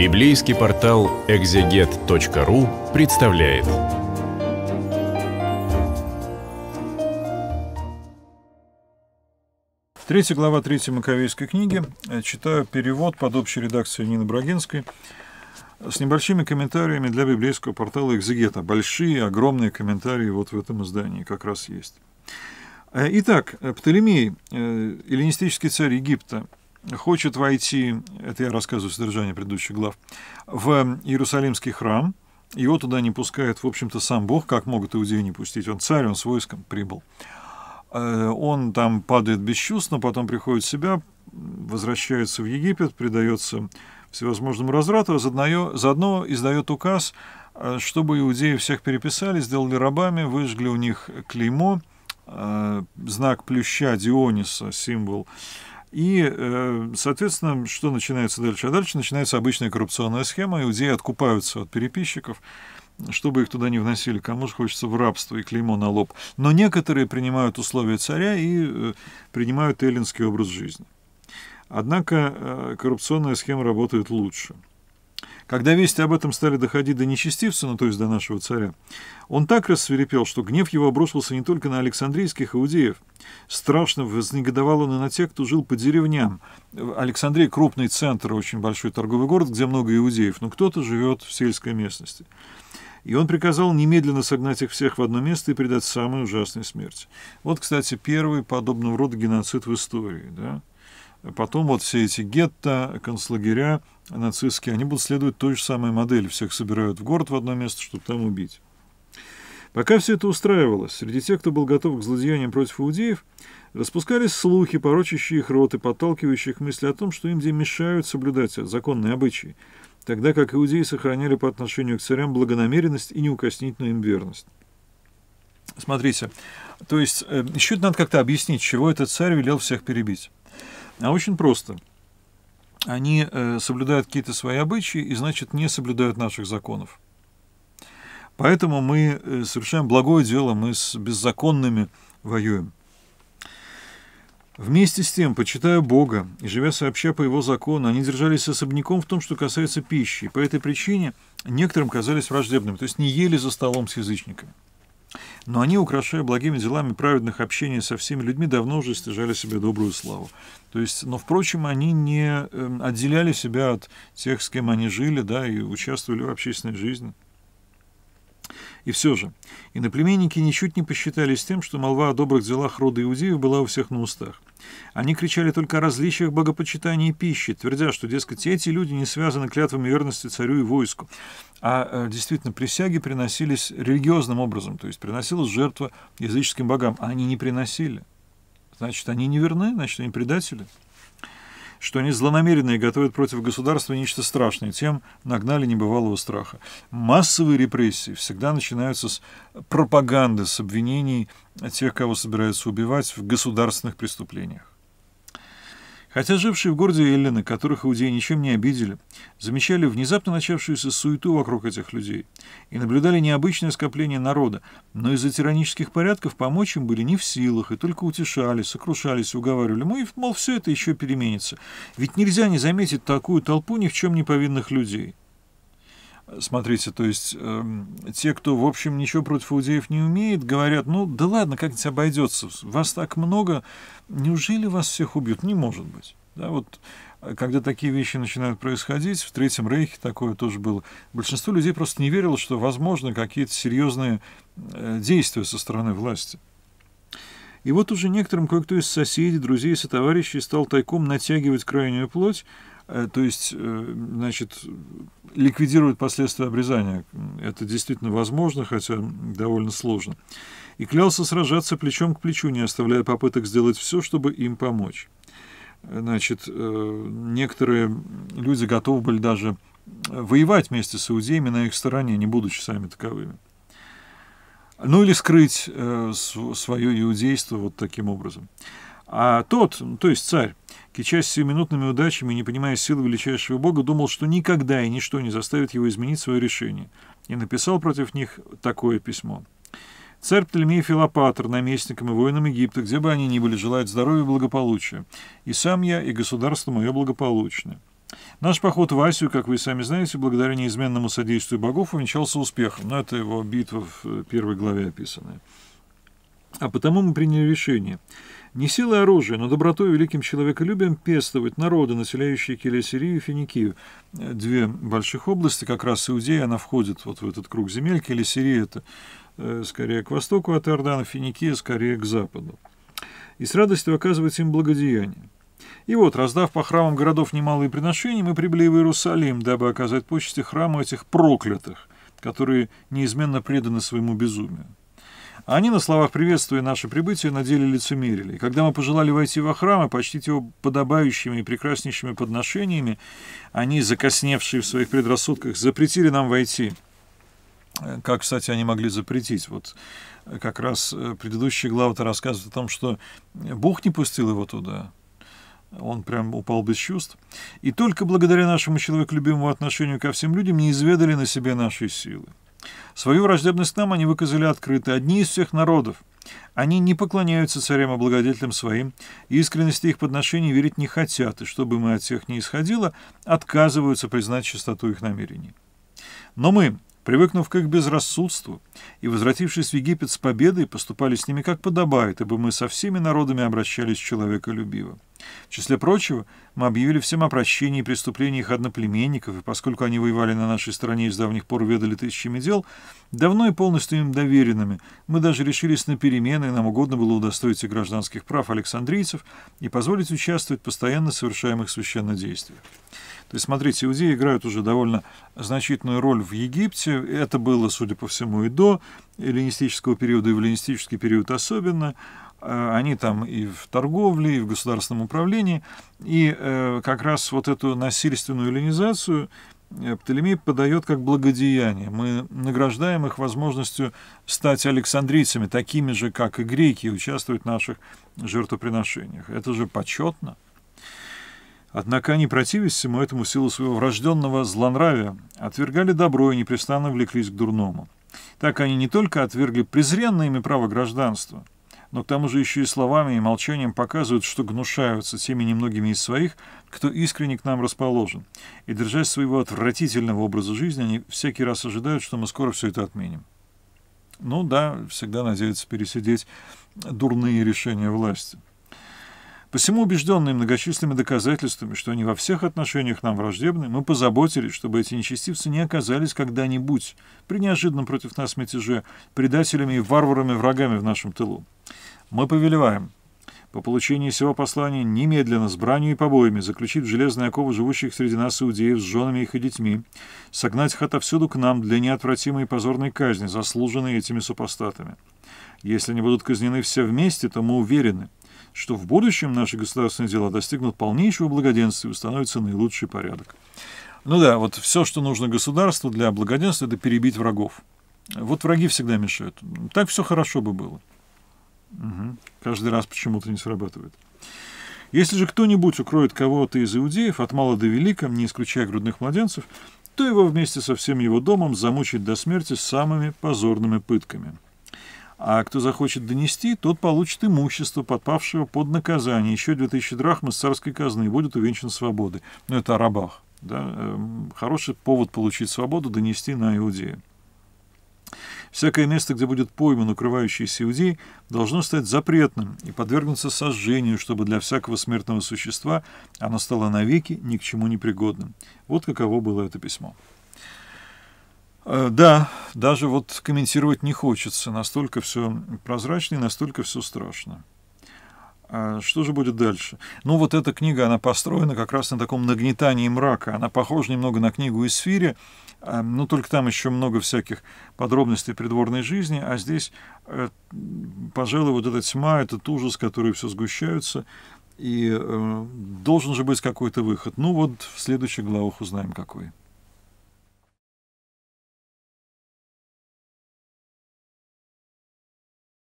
Библейский портал экзегет.ру представляет. Третья глава Третьей Маковейской книги. Э, читаю перевод под общей редакцией Нины Брагинской с небольшими комментариями для библейского портала «Экзегета». Большие, огромные комментарии вот в этом издании как раз есть. Э, итак, э, Птолемей, эллинистический царь Египта, хочет войти, это я рассказываю содержание предыдущих глав, в Иерусалимский храм, его туда не пускают, в общем-то, сам Бог, как могут иудеи не пустить, он царь, он с войском прибыл. Э, он там падает без чувств, но потом приходит в себя, возвращается в Египет, предается всевозможному разрату, а заодно, заодно издает указ, э, чтобы иудеи всех переписали, сделали рабами, выжгли у них клеймо, э, знак плюща Диониса, символ и, э, соответственно, что начинается дальше? А дальше начинается обычная коррупционная схема. Иудеи откупаются от переписчиков, чтобы их туда не вносили. Кому же хочется в рабство и клеймо на лоб. Но некоторые принимают условия царя и э, принимают эллинский образ жизни. Однако э, коррупционная схема работает лучше – когда вести об этом стали доходить до нечестивца, ну то есть до нашего царя, он так рассверепел, что гнев его бросился не только на александрийских иудеев. Страшно вознегодовал он и на тех, кто жил по деревням. Александрия — крупный центр, очень большой торговый город, где много иудеев, но кто-то живет в сельской местности. И он приказал немедленно согнать их всех в одно место и предать самой ужасной смерти. Вот, кстати, первый подобного рода геноцид в истории. Да? Потом вот все эти гетто, концлагеря нацистские, они будут следовать той же самой модели. Всех собирают в город в одно место, чтобы там убить. Пока все это устраивалось, среди тех, кто был готов к злодеяниям против иудеев, распускались слухи, порочащие их рот и подталкивающие их мысли о том, что им где мешают соблюдать законные обычаи, тогда как иудеи сохраняли по отношению к царям благонамеренность и неукоснительную им верность. Смотрите, то есть э, еще надо как-то объяснить, чего этот царь велел всех перебить. А очень просто. Они э, соблюдают какие-то свои обычаи и, значит, не соблюдают наших законов. Поэтому мы э, совершаем благое дело, мы с беззаконными воюем. Вместе с тем, почитая Бога и живя сообща по Его закону, они держались особняком в том, что касается пищи, и по этой причине некоторым казались враждебными, то есть не ели за столом с язычниками но они, украшая благими делами праведных общений со всеми людьми, давно уже стяжали себе добрую славу. То есть, но, впрочем, они не эм, отделяли себя от тех, с кем они жили, да, и участвовали в общественной жизни. И все же, иноплеменники ничуть не посчитались тем, что молва о добрых делах рода иудеев была у всех на устах. Они кричали только о различиях богопочитания и пищи, твердя, что, дескать, эти люди не связаны клятвами верности царю и войску. А э, действительно, присяги приносились религиозным образом, то есть приносилась жертва языческим богам, а они не приносили. Значит, они не верны, значит, они предатели что они злонамеренные готовят против государства нечто страшное, тем нагнали небывалого страха. Массовые репрессии всегда начинаются с пропаганды, с обвинений тех, кого собираются убивать в государственных преступлениях. Хотя жившие в городе Эллины, которых иудеи ничем не обидели, замечали внезапно начавшуюся суету вокруг этих людей и наблюдали необычное скопление народа, но из-за тиранических порядков помочь им были не в силах и только утешали, сокрушались, уговаривали, "Мы, мол, все это еще переменится, ведь нельзя не заметить такую толпу ни в чем не повинных людей. Смотрите, то есть э, те, кто, в общем, ничего против иудеев не умеет, говорят, ну да ладно, как-нибудь обойдется, вас так много, неужели вас всех убьют? Не может быть. Да, вот э, когда такие вещи начинают происходить, в Третьем Рейхе такое тоже было, большинство людей просто не верило, что возможно какие-то серьезные э, действия со стороны власти. И вот уже некоторым кое-кто из соседей, друзей, сотоварищей стал тайком натягивать крайнюю плоть, Э, то есть, э, значит, ликвидировать последствия обрезания. Это действительно возможно, хотя довольно сложно. И клялся сражаться плечом к плечу, не оставляя попыток сделать все, чтобы им помочь. Значит, э, некоторые люди готовы были даже воевать вместе с иудеями на их стороне, не будучи сами таковыми. Ну или скрыть свое иудейство вот таким образом. А тот, то есть царь, кичась сиюминутными удачами, не понимая силы величайшего бога, думал, что никогда и ничто не заставит его изменить свое решение, и написал против них такое письмо. Царь Птолемей Филопатр, наместником и воинам Египта, где бы они ни были, желают здоровья и благополучия. И сам я, и государство мое благополучны Наш поход в Асию, как вы сами знаете, благодаря неизменному содействию богов, увенчался успехом. Но это его битва в первой главе описанная. А потому мы приняли решение не силой а оружия, но добротой великим человеколюбием пестовать народы, населяющие Келесирию и Финикию. Э, две больших области, как раз Иудея, она входит вот в этот круг земель. Келесирия – это э, скорее к востоку от Иордана, Финикия – скорее к западу. И с радостью оказывать им благодеяние. И вот, раздав по храмам городов немалые приношения, мы прибыли в Иерусалим, дабы оказать почести храму этих проклятых, которые неизменно преданы своему безумию. Они на словах приветствуя наше прибытие на деле лицемерили. Когда мы пожелали войти во храм и почтить его подобающими и прекраснейшими подношениями, они, закосневшие в своих предрассудках, запретили нам войти. Э, как, кстати, они могли запретить? Вот э, как раз э, предыдущая глава-то рассказывает о том, что Бог не пустил его туда. Он прям упал без чувств. И только благодаря нашему человеколюбимому отношению ко всем людям не изведали на себе нашей силы. Свою враждебность нам они выказали открыто. Одни из всех народов. Они не поклоняются царям и благодетелям своим, искренности их подношений верить не хотят, и чтобы мы от всех не исходило, отказываются признать чистоту их намерений. Но мы, привыкнув к их безрассудству и возвратившись в Египет с победой, поступали с ними как подобает, ибо мы со всеми народами обращались человеколюбиво. В числе прочего, мы объявили всем о прощении преступлений их одноплеменников, и поскольку они воевали на нашей стороне и с давних пор ведали тысячами дел, давно и полностью им доверенными, мы даже решились на перемены, и нам угодно было удостоить удостоиться гражданских прав александрийцев и позволить участвовать в постоянно совершаемых священнодействиях. То есть, смотрите, иудеи играют уже довольно значительную роль в Египте. Это было, судя по всему, и до эллинистического периода, и в эллинистический период особенно – Э, они там и в торговле, и в государственном управлении, и э, как раз вот эту насильственную эллинизацию э, Птолемей подает как благодеяние. Мы награждаем их возможностью стать александрийцами, такими же, как и греки, и участвовать в наших жертвоприношениях. Это же почетно. Однако они, противились всему этому силу своего врожденного злонравия, отвергали добро и непрестанно влеклись к дурному. Так они не только отвергли презренное ими право гражданства – но к тому же еще и словами и молчанием показывают, что гнушаются теми немногими из своих, кто искренне к нам расположен. И, держась своего отвратительного образа жизни, они всякий раз ожидают, что мы скоро все это отменим. Ну да, всегда надеются пересидеть дурные решения власти. Посему, убежденные многочисленными доказательствами, что они во всех отношениях нам враждебны, мы позаботились, чтобы эти нечестивцы не оказались когда-нибудь при неожиданном против нас мятеже предателями и варварами-врагами в нашем тылу. Мы повелеваем по получении всего послания немедленно с бранью и побоями заключить в железные оковы живущих среди нас иудеев с женами их и детьми, согнать их отовсюду к нам для неотвратимой и позорной казни, заслуженной этими супостатами. Если они будут казнены все вместе, то мы уверены, что в будущем наши государственные дела достигнут полнейшего благоденствия и установится наилучший порядок. Ну да, вот все, что нужно государству для благоденствия, это перебить врагов. Вот враги всегда мешают. Так все хорошо бы было. Угу. Каждый раз почему-то не срабатывает. Если же кто-нибудь укроет кого-то из иудеев от мала до велика, не исключая грудных младенцев, то его вместе со всем его домом замучить до смерти самыми позорными пытками. А кто захочет донести, тот получит имущество, подпавшего под наказание. Еще 2000 драхм из царской казны и будет увенчан свободой. Но ну, это о рабах. Да? Эм, хороший повод получить свободу, донести на иудея. Всякое место, где будет пойман укрывающийся иудей, должно стать запретным и подвергнуться сожжению, чтобы для всякого смертного существа оно стало навеки ни к чему не Вот каково было это письмо. Э, да, даже вот комментировать не хочется. Настолько все прозрачно и настолько все страшно. А что же будет дальше? Ну, вот эта книга, она построена как раз на таком нагнетании мрака. Она похожа немного на книгу из Сфири, а, но ну, только там еще много всяких подробностей придворной жизни, а здесь, э, пожалуй, вот эта тьма, этот ужас, который все сгущаются, и э, должен же быть какой-то выход. Ну вот в следующих главах узнаем какой.